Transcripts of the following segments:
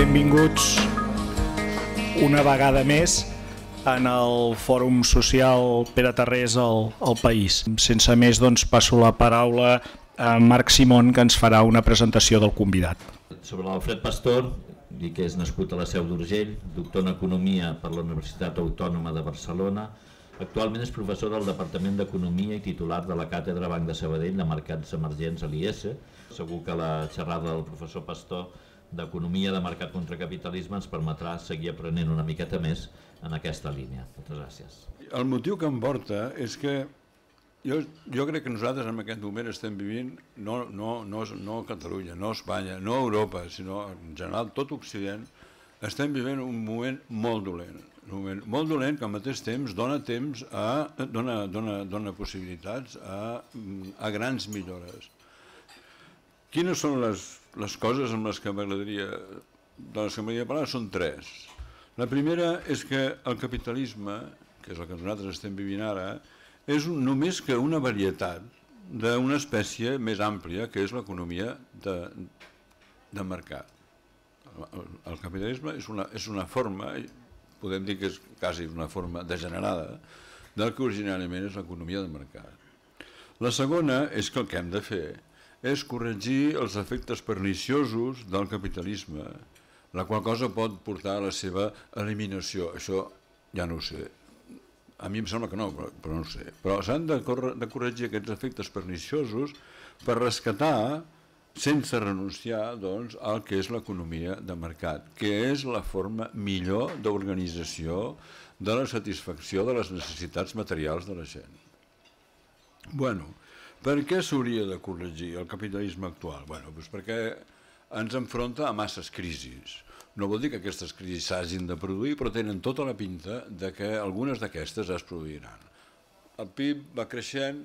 benvinguts una vegada més en el Fòrum Social Pere Tarrés al, al País. Sense més, doncs, passo la paraula a Marc Simon, que ens farà una presentació del convidat. Sobre l'Alfred Pastor, dir que és nascut a la Seu d'Urgell, doctor en Economia per la Universitat Autònoma de Barcelona, Actualment és professor del Departament d'Economia i titular de la Càtedra Banc de Sabadell de Mercats Emergents a l'IES. Segur que la xerrada del professor Pastor d'economia de mercat contra capitalisme ens permetrà seguir aprenent una miqueta més en aquesta línia. Moltes gràcies. El motiu que em porta és que jo, jo crec que nosaltres en aquest moment estem vivint no, no, no, no Catalunya, no Espanya, no Europa, sinó en general tot Occident, estem vivint un moment molt dolent, un moment molt dolent que al mateix temps dona temps a, dona, dona, dona possibilitats a, a grans millores. Quines són les, les coses amb les que m'agradaria de les que m'agradaria parlar? Són tres. La primera és que el capitalisme, que és el que nosaltres estem vivint ara, és un, només que una varietat d'una espècie més àmplia, que és l'economia de, de mercat. El, el capitalisme és una, és una forma, podem dir que és quasi una forma degenerada, del que originàriament és l'economia de mercat. La segona és que el que hem de fer és corregir els efectes perniciosos del capitalisme, la qual cosa pot portar a la seva eliminació. Això ja no ho sé. A mi em sembla que no, però, no ho sé. Però s'han de, de corregir aquests efectes perniciosos per rescatar sense renunciar doncs, al que és l'economia de mercat, que és la forma millor d'organització de la satisfacció de les necessitats materials de la gent. Bueno, per què s'hauria de corregir el capitalisme actual? Bueno, doncs perquè ens enfronta a masses crisis. No vol dir que aquestes crisis s'hagin de produir, però tenen tota la pinta de que algunes d'aquestes es produiran. El PIB va creixent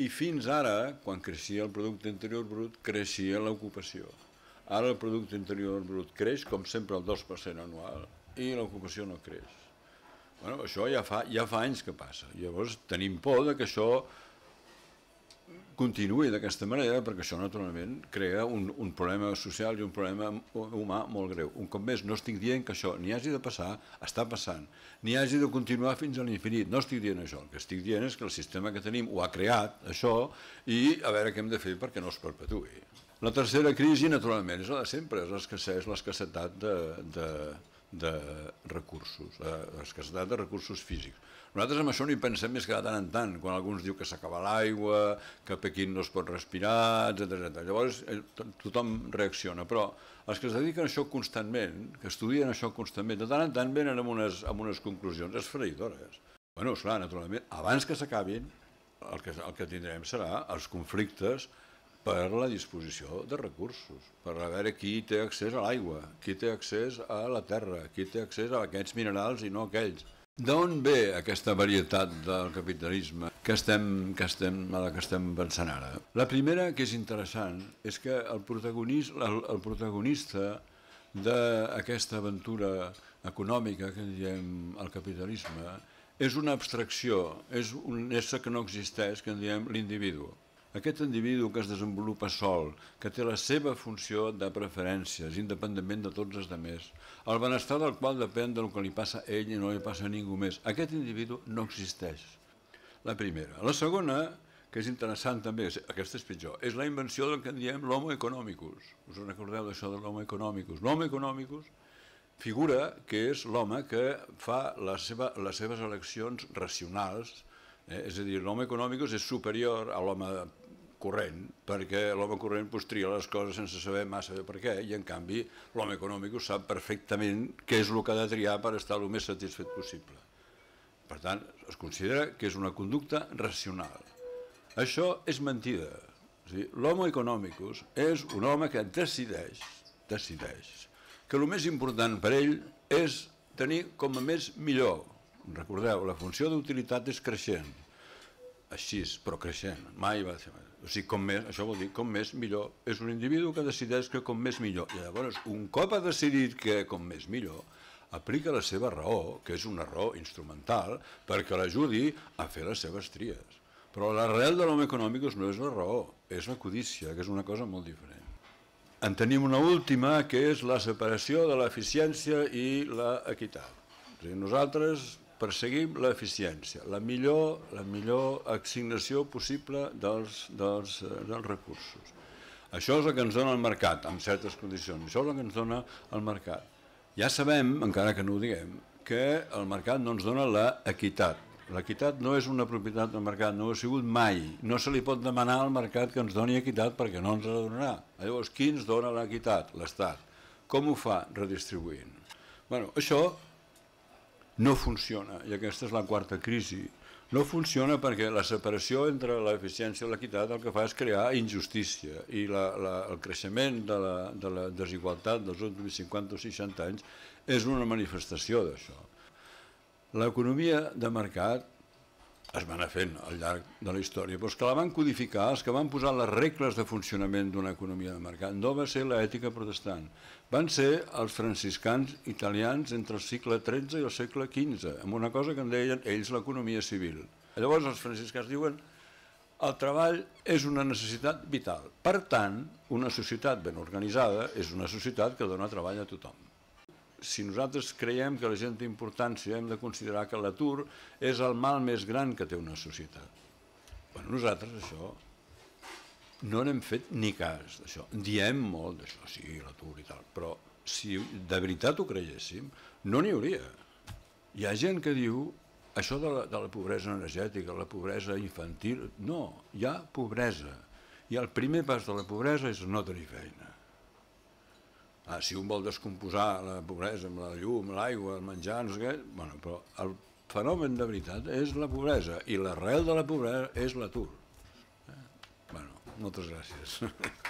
i fins ara, quan creixia el producte interior brut, creixia l'ocupació. Ara el producte interior brut creix, com sempre, el 2% anual, i l'ocupació no creix. Bueno, això ja fa, ja fa anys que passa. Llavors tenim por de que això continuï d'aquesta manera, perquè això naturalment crea un, un problema social i un problema humà molt greu. Un cop més, no estic dient que això ni hagi de passar, està passant, ni hagi de continuar fins a l'infinit, no estic dient això, el que estic dient és que el sistema que tenim ho ha creat, això, i a veure què hem de fer perquè no es perpetuï. La tercera crisi, naturalment, és la de sempre, és l'escassetat de, de, de recursos, eh, escassetat de recursos físics. Nosaltres amb això no hi pensem més que de tant en tant, quan alguns diu que s'acaba l'aigua, que a Pequín no es pot respirar, etc. Llavors eh, tothom reacciona, però els que es dediquen a això constantment, que estudien això constantment, de tant en tant venen amb unes, amb unes conclusions esfereïdores. Bé, clar, naturalment, abans que s'acabin, el que, el que tindrem serà els conflictes per la disposició de recursos, per a veure qui té accés a l'aigua, qui té accés a la terra, qui té accés a aquests minerals i no aquells. D'on ve aquesta varietat del capitalisme que estem, que estem, a la que estem pensant ara? La primera, que és interessant, és que el, protagonist, el, el protagonista d'aquesta aventura econòmica que diem el capitalisme és una abstracció, és un ésser que no existeix, que en diem l'individu. Aquest individu que es desenvolupa sol, que té la seva funció de preferències, independentment de tots els altres, el benestar del qual depèn del que li passa a ell i no li passa a ningú més, aquest individu no existeix. La primera. La segona, que és interessant també, aquesta és pitjor, és la invenció del que en diem l'homo economicus. Us recordeu d'això de l'homo economicus? L'homo economicus figura que és l'home que fa la seva, les seves eleccions racionals, Eh? És a dir, l'home econòmic és superior a l'home corrent, perquè l'home corrent pues, doncs, tria les coses sense saber massa de per què, i en canvi l'home econòmic ho sap perfectament què és el que ha de triar per estar el més satisfet possible. Per tant, es considera que és una conducta racional. Això és mentida. L'home econòmicus és un home que decideix, decideix, que el més important per ell és tenir com a més millor. Recordeu, la funció d'utilitat és creixent així, però creixent, mai va ser. O sigui, com més, això vol dir, com més millor. És un individu que decideix que com més millor. I llavors, un cop ha decidit que com més millor, aplica la seva raó, que és una raó instrumental, perquè l'ajudi a fer les seves tries. Però l'arrel de l'home econòmic no és la raó, és la codícia, que és una cosa molt diferent. En tenim una última, que és la separació de l'eficiència i l'equitat. Nosaltres perseguim l'eficiència, la, millor, la millor assignació possible dels, dels, eh, dels recursos. Això és el que ens dona el mercat, amb certes condicions. Això és el que ens dona el mercat. Ja sabem, encara que no ho diguem, que el mercat no ens dona l'equitat. L'equitat no és una propietat del mercat, no ho ha sigut mai. No se li pot demanar al mercat que ens doni equitat perquè no ens la donarà. Llavors, qui ens dona l'equitat? L'Estat. Com ho fa? Redistribuint. Bueno, això no funciona, i aquesta és la quarta crisi. No funciona perquè la separació entre l'eficiència i l'equitat el que fa és crear injustícia i la, la, el creixement de la, de la desigualtat dels últims 50 o 60 anys és una manifestació d'això. L'economia de mercat es van fent al llarg de la història, però que la van codificar els que van posar les regles de funcionament d'una economia de mercat. No va ser l'ètica protestant, van ser els franciscans italians entre el segle XIII i el segle XV, amb una cosa que en deien ells l'economia civil. Llavors els franciscans diuen el treball és una necessitat vital. Per tant, una societat ben organitzada és una societat que dona treball a tothom si nosaltres creiem que la gent té importància, hem de considerar que l'atur és el mal més gran que té una societat. Bueno, nosaltres això no n'hem fet ni cas d'això. Diem molt d'això, sí, l'atur i tal, però si de veritat ho creiéssim, no n'hi hauria. Hi ha gent que diu això de la, de la pobresa energètica, la pobresa infantil, no, hi ha pobresa. I el primer pas de la pobresa és no tenir feina. Ah, si un vol descomposar la pobresa amb la llum, l'aigua, el menjar, no sé què, bueno, però el fenomen de veritat és la pobresa i l'arrel de la pobresa és l'atur. Eh? Bueno, moltes gràcies.